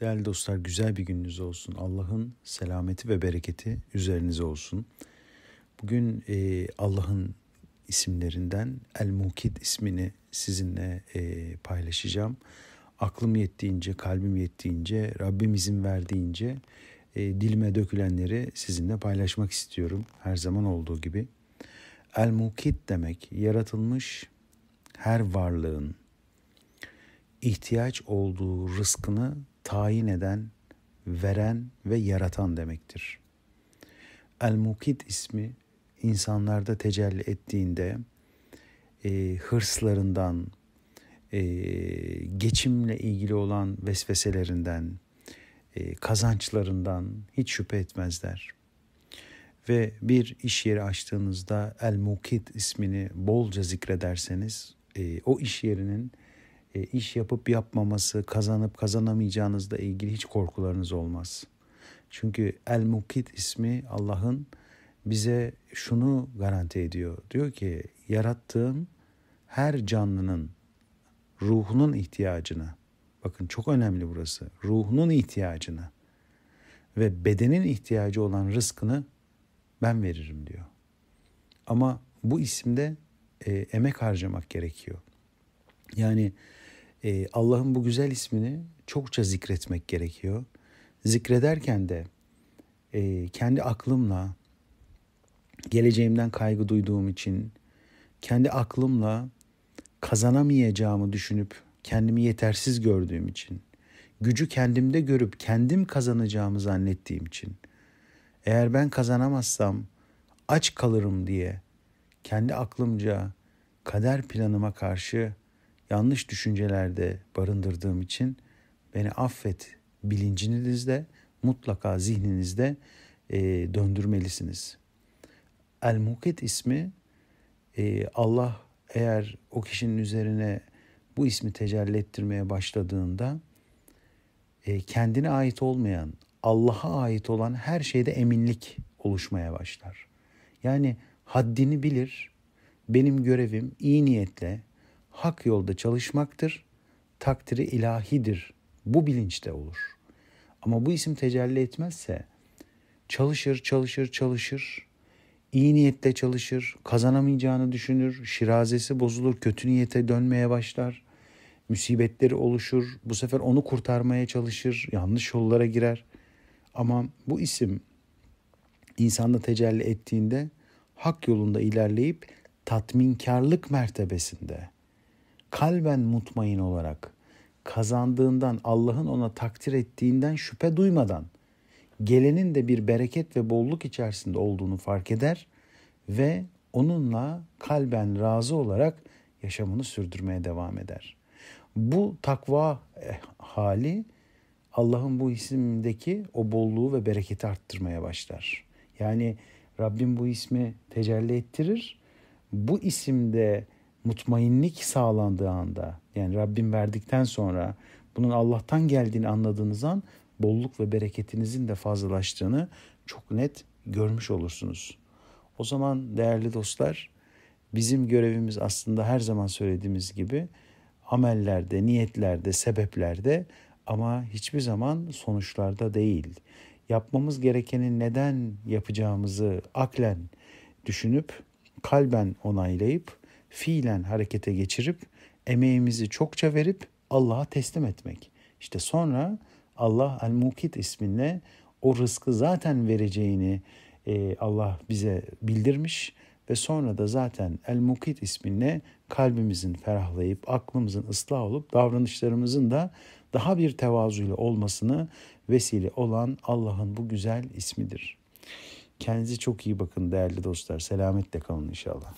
Değerli dostlar güzel bir gününüz olsun. Allah'ın selameti ve bereketi üzerinize olsun. Bugün e, Allah'ın isimlerinden El Mukid ismini sizinle e, paylaşacağım. Aklım yettiğince, kalbim yettiğince, Rabbim izin verdiğince e, dilime dökülenleri sizinle paylaşmak istiyorum. Her zaman olduğu gibi. El Mukid demek yaratılmış her varlığın ihtiyaç olduğu rızkını tayin eden, veren ve yaratan demektir. El-Mukit ismi insanlarda tecelli ettiğinde e, hırslarından, e, geçimle ilgili olan vesveselerinden, e, kazançlarından hiç şüphe etmezler. Ve bir iş yeri açtığınızda El-Mukit ismini bolca zikrederseniz e, o iş yerinin e, iş yapıp yapmaması, kazanıp kazanamayacağınızla ilgili hiç korkularınız olmaz. Çünkü El Mukit ismi Allah'ın bize şunu garanti ediyor. Diyor ki yarattığım her canlının ruhunun ihtiyacını, bakın çok önemli burası, ruhunun ihtiyacını ve bedenin ihtiyacı olan rızkını ben veririm diyor. Ama bu isimde e, emek harcamak gerekiyor. Yani e, Allah'ın bu güzel ismini çokça zikretmek gerekiyor. Zikrederken de e, kendi aklımla, geleceğimden kaygı duyduğum için, kendi aklımla kazanamayacağımı düşünüp kendimi yetersiz gördüğüm için, gücü kendimde görüp kendim kazanacağımı zannettiğim için, eğer ben kazanamazsam aç kalırım diye kendi aklımca kader planıma karşı yanlış düşüncelerde barındırdığım için beni affet bilincinizde mutlaka zihninizde e, döndürmelisiniz. El Muket ismi e, Allah eğer o kişinin üzerine bu ismi tecelli ettirmeye başladığında e, kendine ait olmayan, Allah'a ait olan her şeyde eminlik oluşmaya başlar. Yani haddini bilir. Benim görevim iyi niyetle, hak yolda çalışmaktır, takdiri ilahidir. Bu bilinçte olur. Ama bu isim tecelli etmezse çalışır, çalışır, çalışır. İyi niyetle çalışır, kazanamayacağını düşünür, şirazesi bozulur, kötü niyete dönmeye başlar. Müsibetleri oluşur, bu sefer onu kurtarmaya çalışır, yanlış yollara girer. Ama bu isim insanda tecelli ettiğinde hak yolunda ilerleyip tatminkarlık mertebesinde kalben mutmain olarak kazandığından Allah'ın ona takdir ettiğinden şüphe duymadan gelenin de bir bereket ve bolluk içerisinde olduğunu fark eder ve onunla kalben razı olarak yaşamını sürdürmeye devam eder. Bu takva eh, hali Allah'ın bu isimdeki o bolluğu ve bereketi arttırmaya başlar. Yani Rabbim bu ismi tecelli ettirir. Bu isimde mutmainlik sağlandığı anda yani Rabbim verdikten sonra bunun Allah'tan geldiğini anladığınız an bolluk ve bereketinizin de fazlalaştığını çok net görmüş olursunuz. O zaman değerli dostlar bizim görevimiz aslında her zaman söylediğimiz gibi amellerde, niyetlerde, sebeplerde ama hiçbir zaman sonuçlarda değil. Yapmamız gerekeni neden yapacağımızı aklen düşünüp kalben onaylayıp fiilen harekete geçirip emeğimizi çokça verip Allah'a teslim etmek. İşte sonra Allah El-Mukit isminle o rızkı zaten vereceğini e, Allah bize bildirmiş ve sonra da zaten El-Mukit isminle kalbimizin ferahlayıp aklımızın ıslah olup davranışlarımızın da daha bir tevazuyla olmasını vesile olan Allah'ın bu güzel ismidir. Kendinize çok iyi bakın değerli dostlar. Selametle kalın inşallah.